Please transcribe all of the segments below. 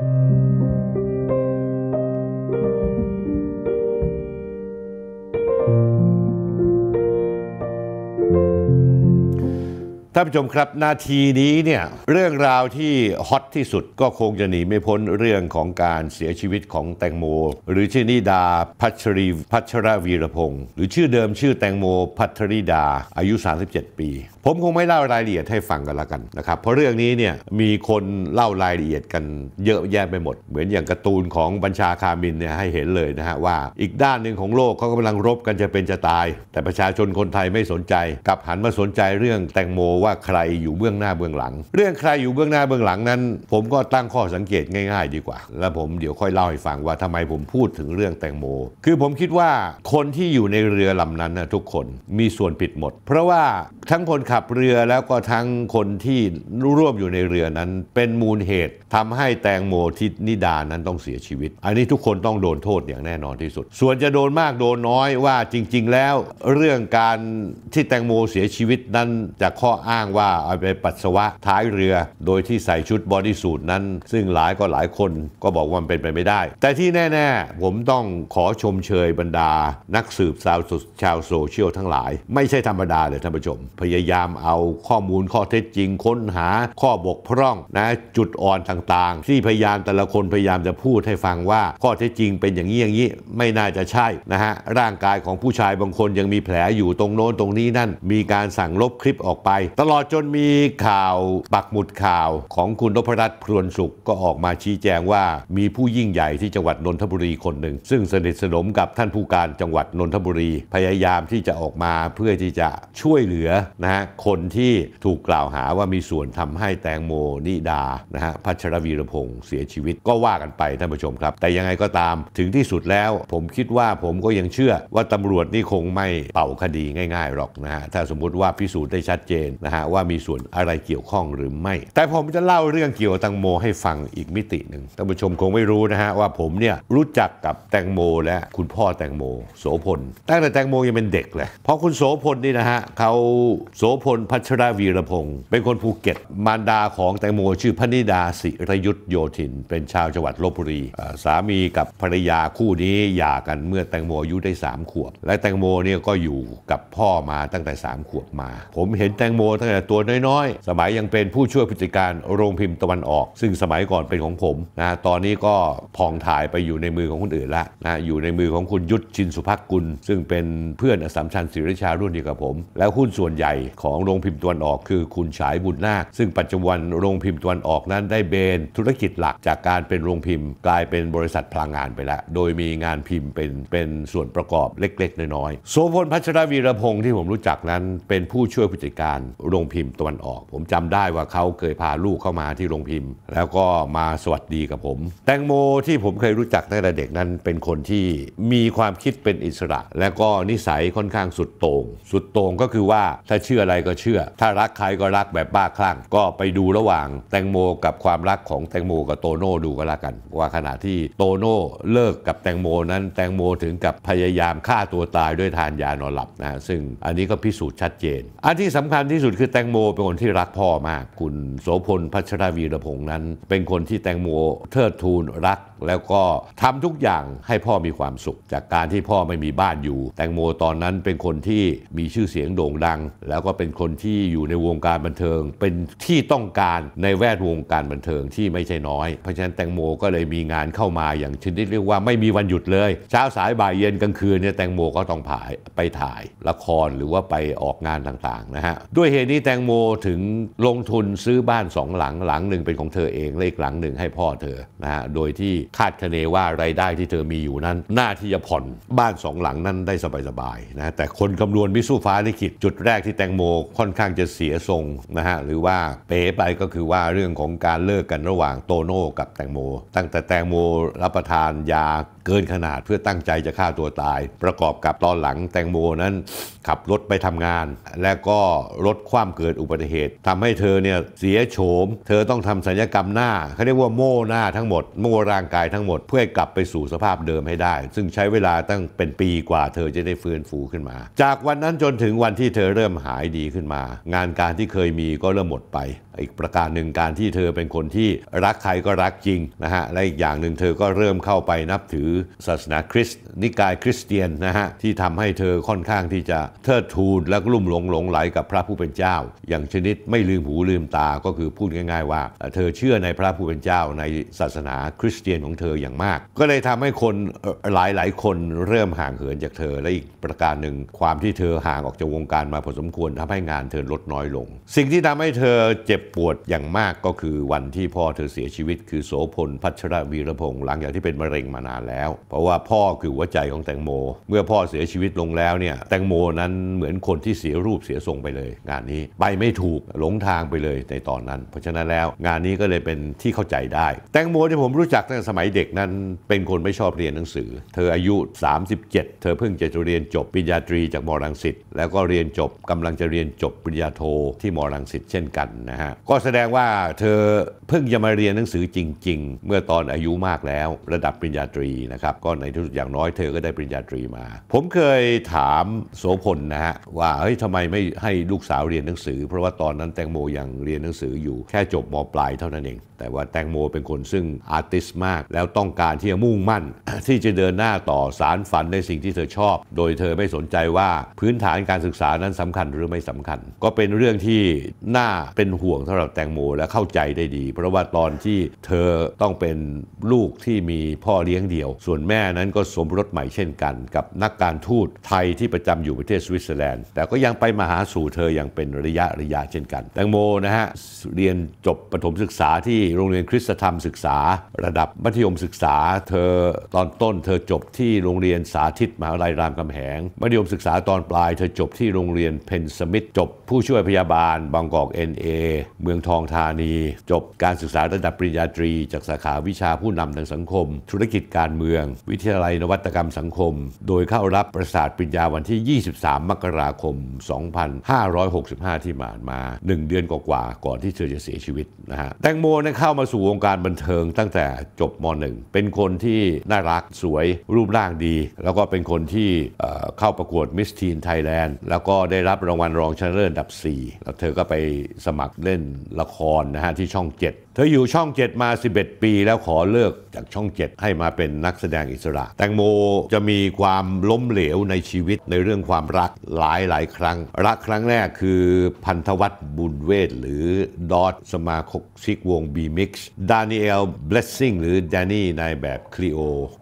Thank you. ท่านผู้ชมครับนาทีนี้เนี่ยเรื่องราวที่ฮอตที่สุดก็คงจะหนีไม่พ้นเรื่องของการเสียชีวิตของแตงโมหรือชื่อนิดาพัชรีพัชรวีรพงศ์หรือชื่อเดิมชื่อแตงโมพัทริดา อายุ 37 ปี ผมคงไม่เล่ารายละเอียดให้ฟังกันละกันนะครับเพราะเรื่องนี้เนี่ยมีคนเล่ารายละเอียดกันเยอะแยะไปหมด เหมือนอย่างการ์ตูนของบัญชาคามินเนี่ยให้เห็นเลยนะฮะว่า อีกด้านหนึ่งของโลกเขากำลังรบกันจะเป็นจะตาย แต่ประชาชนคนไทยไม่สนใจกลับหันมาสนใจเรื่องแตงโมว่าใครอยู่เบื้องหน้าเบื้องหลัง เรื่องใครอยู่เบื้องหน้าเบื้องหลังนั้น ผมก็ตั้งข้อสังเกตง่ายๆดีกว่า แล้วผมเดี๋ยวค่อยเล่าให้ฟังว่าทำไมผมพูดถึงเรื่องแตงโม คือผมคิดว่าคนที่อยู่ในเรือลำนั้นนะทุกคนมีส่วนผิดหมด เพราะว่าทั้งคนขับเรือแล้วก็ทั้งคนที่ร่วมอยู่ในเรือนั้นเป็นมูลเหตุ ทำให้แตงโมทินิดานั้นต้องเสียชีวิต อันนี้ทุกคนต้องโดนโทษอย่างแน่นอนที่สุด ส่วนจะโดนมากโดนน้อยว่า จริง ๆ แล้ว เรื่องการที่แตงโมเสียชีวิตนั้นจากข้ออ้าอ้างว่าเอาไปปัสสาวะท้ายเรือโดยที่ใส่ชุดบอดี้สูทนั้น ซึ่งหลายก็หลายคนก็บอกว่ามันเป็นไปไม่ได้ แต่ที่แน่ๆ ผมต้องขอชมเชยบรรดา นักสืบสาวชาวโซเชียลทั้งหลายไม่ใช่ธรรมดาเลยท่านผู้ชมพยายามเอาข้อมูลข้อเท็จจริงค้นหาข้อบกพร่องนะจุดอ่อนต่างๆ ที่พยานแต่ละคนพยายามจะพูดให้ฟังว่าข้อเท็จจริงเป็นอย่างนี้อย่างนี้ไม่น่าจะใช่นะฮะร่างกายของผู้ชายบางคนยังมีแผลอยู่ตรงโน้นตรงนี้นั่น มีการสั่งลบคลิปออกไปตลอดจนมีข่าวปักหมุดข่าวของคุณนพรัตน์พรวนสุขก็ออกมาชี้แจงว่า มีผู้ยิ่งใหญ่ที่จังหวัดนนทบุรีคนหนึ่งซึ่งสนิทสนมกับท่านผู้การจังหวัดนนทบุรีพยายามที่จะออกมาเพื่อที่จะช่วยเหลือนะฮะคนที่ถูกกล่าวหาว่ามีส่วนทำให้แตงโมนิดานะฮะพัชรวีรพงศ์เสียชีวิตก็ว่ากันไปท่านผู้ชมครับ แต่ยังไงก็ตาม ถึงที่สุดแล้วผมคิดว่าผมก็ยังเชื่อว่าตำรวจนี่คงไม่เป่าคดีง่ายๆหรอกนะฮะถ้าสมมุติว่าพิสูจน์ได้ชัดเจนนะฮะว่ามีส่วนอะไรเกี่ยวข้องหรือไม่ แต่ผมจะเล่าเรื่องเกี่ยวกับแตงโมให้ฟังอีกมิติหนึ่งท่านผู้ชมคงไม่รู้นะฮะว่าผมเนี่ยรู้จักกับแตงโมและคุณพ่อแตงโมโสพล ตั้งแต่แตงโมยังเป็นเด็กเลย เพราะคุณโสพลนี่นะฮะเขาโสพลพัชรวีรพงศ์เป็นคนภูเก็ต มารดาของแตงโมชื่อพนิดาสิรยุทธโยธิน เป็นชาวจังหวัดลบบุรี สามีกับภรรยาคู่นี้หย่ากันเมื่อแตงโมอายุได้3ขวบ และแตงโมเนี่ยก็อยู่กับพ่อมาตั้งแต่3ขวบมา ผมเห็นแตงโมตั้งแต่ตัวน้อยๆ สมัยยังเป็นผู้ช่วยผู้จัดการโรงพิมพ์ตะวันออก ซึ่งสมัยก่อนเป็นของผมนะ ตอนนี้ก็ผ่องถ่ายไปอยู่ในมือของคนอื่นละนะ อยู่ในมือของคุณยุทธชินสุภกุลซึ่งเป็นเพื่อนอสามชัญศิริชารุ่นเดียวกับผม แล้วหุ้นส่วนใหญ่ของโรงพิมพ์ตะวันออก คือคุณฉายบุญนาค ซึ่งปัจจุบันโรงพิมพ์ตะวันออกนั้น ได้เบนธุรกิจหลัก จากการเป็นโรงพิมพ์กลายเป็นบริษัทพลังงานไปแล้วโดยมีงานพิมพ์เป็นเป็นส่วนประกอบเล็ก ๆ น้อยๆโสพลพัชรวีรพงศ์ที่ผมรู้จักนั้นเป็นผู้ช่วยผู้จัดการโรโรงพิมพ์ตะวันออก ผมจำได้ว่าเขาเคยพาลูกเข้ามาที่โรงพิมพ์แล้วก็มาสวัสดีกับผม แตงโมที่ผมเคยรู้จักตั้งแต่เด็กนั้นเป็นคนที่มีความคิดเป็นอิสระ และก็นิสัยค่อนข้างสุดโต่งสุดโต่งก็คือว่าถ้าเชื่ออะไรก็เชื่อ ถ้ารักใครก็รักแบบบ้าคลั่งก็ไปดูระหว่างแตงโมกับความรักของแตงโมกับโตโน่ดูก็แล้วกันว่าขณะที่โตโน่เลิกกับแตงโมนั้นแตงโมถึงกับพยายามฆ่าตัวตายด้วยทานยานอนหลับนะซึ่ง อันนี้ก็พิสูจน์ชัดเจน อันที่สำคัญที่สุดคือือแตงโมเป็นคนที่รักพ่อมาก คุณโสพลพัชรวีรพงษ์นั้นเป็นคนที่แตงโมเทิดทูนรักแล้วก็ทำทุกอย่างให้พ่อมีความสุขจากการที่พ่อไม่มีบ้านอยู่ แตงโมตอนนั้นเป็นคนที่มีชื่อเสียงโด่งดัง แล้วก็เป็นคนที่อยู่ในวงการบันเทิง เป็นที่ต้องการในแวดวงการบันเทิงที่ไม่ใช่น้อย เพราะฉะนั้นแตงโมก็เลยมีงานเข้ามาอย่างชนิดเรียกว่าไม่มีวันหยุดเลย เช้าสายบ่ายเย็นกลางคืนเนี่ยแตงโมก็ต้องผายไปถ่ายละครหรือว่าไปออกงานต่างๆนะฮะด้วยเหตุนี้แตงโมถึงลงทุนซื้อบ้านสองหลังหลังหนึ่งเป็นของเธอเองและอีกหลังหนึ่งให้พ่อเธอนะฮะโดยที่คาดคะเนว่ารายได้ที่เธอมีอยู่นั้น หน้าที่จะผ่อนบ้านสองหลังนั้นได้สบายๆนะแต่คนคำนวณมิสู้ฟ้าลิขิตจุดแรกที่แตงโม ค่อนข้างจะเสียทรงนะฮะหรือว่าเป๋ไปก็คือว่าเรื่องของการเลิกกันระหว่างโตโน่กับแตงโม ตั้งแต่แตงโมรับประทานยาเกินขนาดเพื่อตั้งใจจะฆ่าตัวตาย ประกอบกับตอนหลังแตงโมนั้นขับรถไปทำงาน และก็รถคว่ำเกิดอุบัติเหตุทำให้เธอเนี่ยเสียโฉมเธอต้องทำศัลยกรรมหน้าเขาเรียกว่าโม่หน้าทั้งหมดโม่ร่างกายายทั้งหมดเพื่อกลับไปสู่สภาพเดิมให้ได้ ซึ่งใช้เวลาตั้งเป็นปีกว่าเธอจะได้ฟื้นฟูขึ้นมา จากวันนั้นจนถึงวันที่เธอเริ่มหายดีขึ้นมา งานการที่เคยมีก็เริ่มหมดไป อีกประการหนึ่งการที่เธอเป็นคนที่รักใครก็รักจริงนะฮะและอีกอย่างหนึ่งเธอก็เริ่มเข้าไปนับถือศาสนาคริสต์นิกายคริสเตียนนะฮะที่ทำให้เธอค่อนข้างที่จะเทิดทูนและลุ่มหลงหลงไหลกับพระผู้เป็นเจ้า อย่างชนิดไม่ลืมหูลืมตาก็คือพูดง่ายๆว่าเธอเชื่อในพระผู้เป็นเจ้าในศาสนาคริสเตียนของเธออย่างมากก็เลยทำให้คนหลายหลายคนเริ่มห่างเหินจากเธอและอีกประการหนึ่งความที่เธอห่างออกจากวงการมาพอสมควรทำให้งานเธอลดน้อยลง สิ่งที่ทำให้เธอเจ็บปวดอย่างมากก็คือวันที่พ่อเธอเสียชีวิตคือโสพลพัชรวีรพงศ์หลังจากที่เป็นมะเร็งมานานแล้ว เพราะว่าพ่อคือหัวใจของแตงโม เมื่อพ่อเสียชีวิตลงแล้วเนี่ยแตงโมนั้นเหมือนคนที่เสียรูปเสียทรงไปเลย งานนี้ไปไม่ถูกหลงทางไปเลยในตอนนั้นเพราะฉะนั้นแล้วงานนี้ก็เลยเป็นที่เข้าใจได้แตงโมที่ผมรู้จักตั้งแต่สมัยเด็กนั้นเป็นคนไม่ชอบเรียนหนังสือ เธออายุ 37 เธอเพิ่งจะเรียนจบปริญญาตรี จากมอรังสิตแล้วก็เรียนจบกำลังจะเรียนจบปริญญาโทที่มอรังสิตเช่นกันนะฮะก็แสดงว่าเธอเพิ่งจะมาเรียนหนังสือจริง ๆ เมื่อตอนอายุมากแล้ว ระดับปริญญาตรีนะครับก็ในที่สุดอย่างน้อยเธอก็ได้ปริญญาตรีมา ผมเคยถามโสพลนะฮะว่าเฮ้ยทำไมไม่ให้ลูกสาวเรียนหนังสือ เพราะว่าตอนนั้นแตงโมยังเรียนหนังสืออยู่แค่จบมปลายเท่านั้นเอง แต่ว่าแตงโมเป็นคนซึ่งอาร์ติสมากแล้วต้องการที่จะมุ่งมั่นที่จะเดินหน้าต่อสารฝันในสิ่งที่เธอชอบ โดยเธอไม่สนใจว่าพื้นฐานการศึกษานั้นสำคัญหรือไม่สำคัญ ก็เป็นเรื่องที่น่าเป็นห่วงสำหรับแตงโมและเข้าใจได้ดีเพราะว่าตอนที่เธอต้องเป็นลูกที่มีพ่อเลี้ยงเดี่ยว ส่วนแม่นั้นก็สมรสใหม่เช่นกัน กับนักการทูตไทยที่ประจำอยู่ประเทศสวิตเซอร์แลนด์แต่ก็ยังไปมาหาสู่เธออย่างเป็นระยะระยะเช่นกัน แตงโมนะฮะเรียนจบประถมศึกษาที่โรงเรียนคริสตธรรมศึกษาระดับมัธยมศึกษาเธอตอนต้น เธอจบที่โรงเรียนสาธิตมหาวิทยาลัยรามคำแหงมัธยมศึกษาตอนปลายเธอจบที่โรงเรียนเพนสมิธจบผู้ช่วยพยาบาลบางกอก NA เมืองทองธานี จบการศึกษาระดับปริญญาตรี จากสาขาวิชาผู้นำทางสังคม ธุรกิจการเมือง วิทยาลัยนวัตกรรมสังคม โดยเข้ารับประสาทปริญญาวันที่ 23 มกราคม 2565 ที่ผ่านมา 1 เดือนกว่าก่อนที่เธอจะเสียชีวิตนะฮะแตงโมเนี่ยเข้ามาสู่วงการบันเทิงตั้งแต่จบม .1 เป็นคนที่น่ารักสวยรูปร่างดี แล้วก็เป็นคนที่เข้าประกวดมิสทีนไทยแลนด์แล้วก็ได้รับรางวัลรองชนะเลิศดับ 4 แล้วเธอก็ไปสมัครเล่นละครนะฮะที่ช่อง 7 เธออยู่ช่อง 7 มา 11 ปีแล้วขอเลิกจากช่อง 7 ให้มาเป็นนักแสดงอิสระ แตงโมจะมีความล้มเหลวในชีวิตในเรื่องความรักหลายหลายครั้ง รักครั้งแรกคือพันธวัฒน์บุญเวศหรือดอทสมาคกซิกวงบีมิกซ์ดานิเอลเบลซิงหรือดจานีนายแบบคลีโอ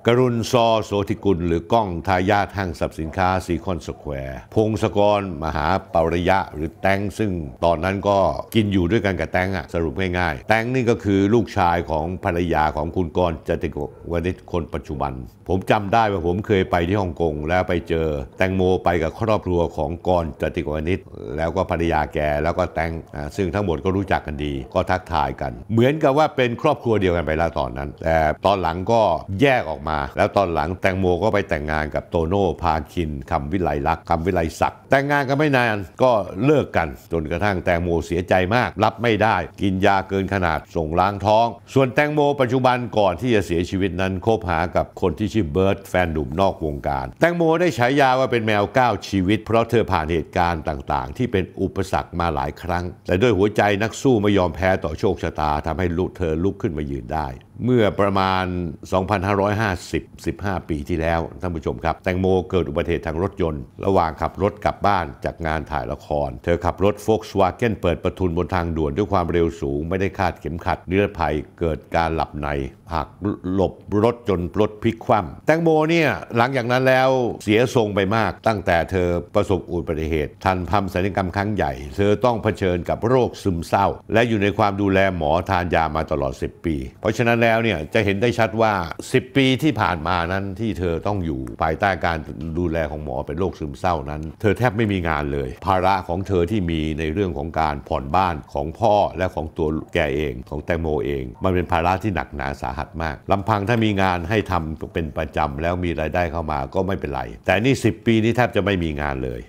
กรุณซอโสธิกุล หรือก้อง ทายาทห้างสับสินค้า ซีคอนสแควร์ พงศกร มหาปริยะหรือแตงซึ่งตอนนั้นก็กินอยู่ด้วยกันกับแตงอะสรุปง่ายๆแตงนี่ก็คือลูกชายของภรรยาของคุณกรจติกวณิชคนปัจจุบัน ผมจำได้ว่าผมเคยไปที่ฮ่องกงแล้วไปเจอ แตงโมไปกับครอบครัวของกรจติกวณิชแล้วก็ภรรยาแกแล้วก็แตงซึ่งทั้งหมดก็รู้จักกันดี ก็ทักทายกัน เหมือนกับว่าเป็นครอบครัวเดียวกันไปแล้วตอนนั้นแต่ตอนหลังก็แยกออกมา แล้วตอนหลังแตงโมก็ไปแต่งงานกับโตโน่พาคิน คำวิไลลักษ์คำวิไลศักดิ์ แต่งงานกันไม่นานก็เลิกกัน จนกระทั่งแตงโมเสียใจมากรับไม่ได้ กินยาเกินขนาดส่งล้างท้อง ส่วนแตงโมปัจจุบันก่อนที่จะเสียชีวิตนั้นคบหากับคนที่ชื่อเบิร์ตแฟนหนุ่มนอกวงการ แตงโมได้ใช้ยาว่าเป็นแมวก้าวชีวิตเพราะเธอผ่านเหตุการณ์ต่างๆที่เป็นอุปสรรคมาหลายครั้ง แต่ด้วยหัวใจนักสู้ไม่ยอมแพ้ต่อโชคชะตาทำให้ลุกเธอลุกขึ้นมายืนได้เมื่อประมาณ 2,550 15 ปีที่แล้ว ท่านผู้ชมครับ แตงโมเกิดอุบัติเหตุทางรถยนต์ระหว่างขับรถกลับบ้านจากงานถ่ายละคร เธอขับรถโฟก s วาเกนเปิดประทุนบนทางด่วนด้วยความเร็วสูง ไม่ได้คาดเข็มขัดนิรภัยเกิดการหลับในหักหลบรถจนรถพลิกคว่ำแตงโมเนี่ย หลังจากนั้นแล้วเสียทรงไปมากตั้งแต่เธอประสบอุบัติเหตุทันพัมศัลยกรรมครั้งใหญ่เธอต้องเผชิญกับโรคซึมเศร้า และอยู่ในความดูแลหมอทานยามาตลอด 10 ปี เพราะฉะนั้นแล้วแล้วเนี่ยจะเห็นได้ชัดว่า 10 ปีที่ผ่านมานั้นที่เธอต้องอยู่ภายใต้การดูแลของหมอเป็นโรคซึมเศร้านั้น เธอแทบไม่มีงานเลย ภาระของเธอที่มีในเรื่องของการผ่อนบ้านของพ่อและของตัวแกเองของแตงโมเอง มันเป็นภาระที่หนักหนาสาหัสมาก ลำพังถ้ามีงานให้ทำเป็นประจำแล้วมีรายได้เข้ามาก็ไม่เป็นไร แต่นี่10 ปีนี้แทบจะไม่มีงานเลย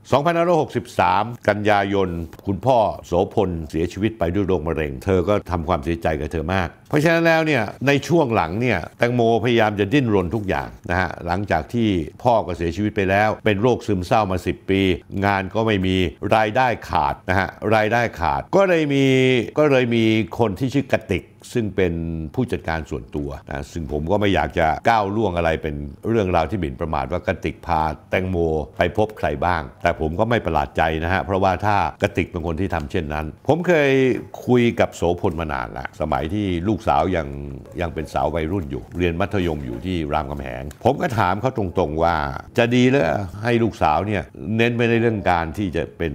2563 กันยายนคุณพ่อโสพลเสียชีวิตไปด้วยโรคมะเร็งเธอก็ทำความเสียใจกับเธอมาก เพราะฉะนั้นแล้วเนี่ยในในช่วงหลังเนี่ยแตงโมพยายามจะดิ้นรนทุกอย่างนะฮะ หลังจากที่พ่อก็เสียชีวิตไปแล้ว เป็นโรคซึมเศร้ามา 10 ปี งานก็ไม่มีรายได้ขาดนะฮะ รายได้ขาดก็เลยมีก็เลยมีคนที่ชื่อกติกซึ่งเป็นผู้จัดการส่วนตัวนะซึ่งผมก็ไม่อยากจะก้าวล่วงอะไรเป็นเรื่องราวที่หมิ่นประมาทว่ากติกพาแตงโมไปพบใครบ้าง แต่ผมก็ไม่ประหลาดใจนะฮะ เพราะว่าถ้ากติกเป็นคนที่ทำเช่นนั้น ผมเคยคุยกับโสพลมานานละสมัยที่ลูกสาวยังยังเป็นสาววัยรุ่นอยู่ เรียนมัธยมอยู่ที่รามคำแหง ผมก็ถามเขาตรงๆว่า จะดีแล้วให้ลูกสาวเนี่ยเน้นไปในเรื่องการที่จะเป็น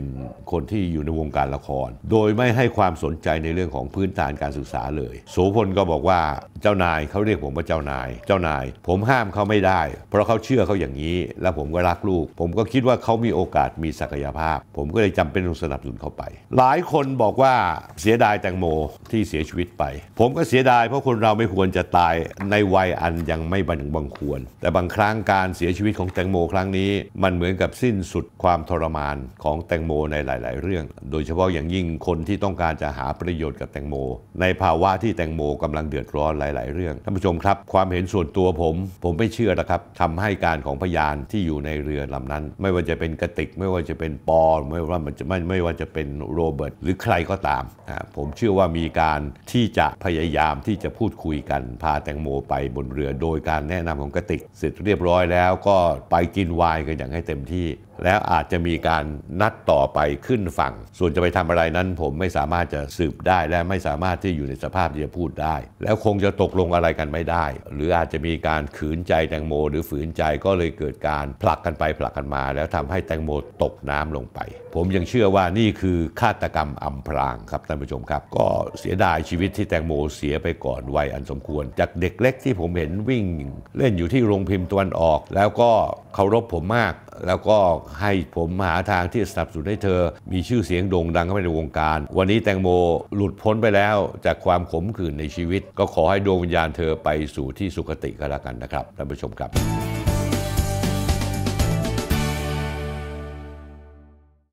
คนที่อยู่ในวงการละคร โดยไม่ให้ความสนใจในเรื่องของพื้นฐานการศึกษาเลยโสพลก็บอกว่าเจ้านายเขาเรียกผมว่าเจ้านาย เจ้านาย ผมห้ามเขาไม่ได้ เพราะเขาเชื่อเขาอย่างนี้และผมก็รักลูก ผมก็คิดว่าเขามีโอกาสมีศักยภาพ ผมก็เลยจำเป็นต้องสนับสนุนเขาไป หลายคนบอกว่าเสียดายแตงโมที่เสียชีวิตไป ผมก็เสียดายเพราะคนเราไม่ควรจะตายในวัยอันยังไม่บลุบังควร แต่บางครั้งการเสียชีวิตของแตงโม ครั้งนี้ มันเหมือนกับสิ้นสุดความทรมานของแตงโมในหลาย ๆ เรื่อง โดยเฉพาะอย่างยิ่งคนที่ต้องการจะหาประโยชน์กับแตงโม ในภาวะที่ที่แตงโมกำลังเดือดร้อนหลายๆเรื่องท่านผู้ชมครับ ความเห็นส่วนตัวผมผมไม่เชื่อนะครับทำให้การของพยานที่อยู่ในเรือลำนั้น ไม่ว่าจะเป็นกระติกไม่ว่าจะเป็นปอ ไม่ว่ามันจะไม่ไม่ว่าจะเป็นโรเบิร์ตหรือใครก็ตามนะผมเชื่อว่ามีการที่จะพยายามที่จะพูดคุยกัน พาแตงโมไปบนเรือโดยการแนะนำของกระติกเสร็จเรียบร้อยแล้วก็ไปกินไวน์กันอย่างให้เต็มที่แล้วอาจจะมีการนัดต่อไปขึ้นฝั่ง ส่วนจะไปทำอะไรนั้นผมไม่สามารถจะสืบได้และไม่สามารถที่อยู่ในสภาพที่จะพูดได้ แล้วคงจะตกลงอะไรกันไม่ได้ หรืออาจจะมีการขืนใจแตงโม หรือฝืนใจก็เลยเกิดการผลักกันไปผลักกันมา แล้วทำให้แตงโมตกน้ำลงไป ผมยังเชื่อว่านี่คือฆาตกรรมอำพรางครับท่านผู้ชมครับ ก็เสียดายชีวิตที่แตงโมเสียไปก่อนวัยอันสมควร จากเด็กเล็กที่ผมเห็นวิ่ง เล่นอยู่ที่โรงพิมพ์ตะวันออก แล้วก็เคารพผมมากแล้วก็ให้ผมหาทางที่สนับสนุนให้เธอ มีชื่อเสียงโด่งดังเข้าไปในวงการ วันนี้แตงโมหลุดพ้นไปแล้วจากความขมขื่นในชีวิต ก็ขอให้ดวงวิญญาณเธอไปสู่ที่สุคติก็แล้วกันนะครับท่านผู้ชมครับ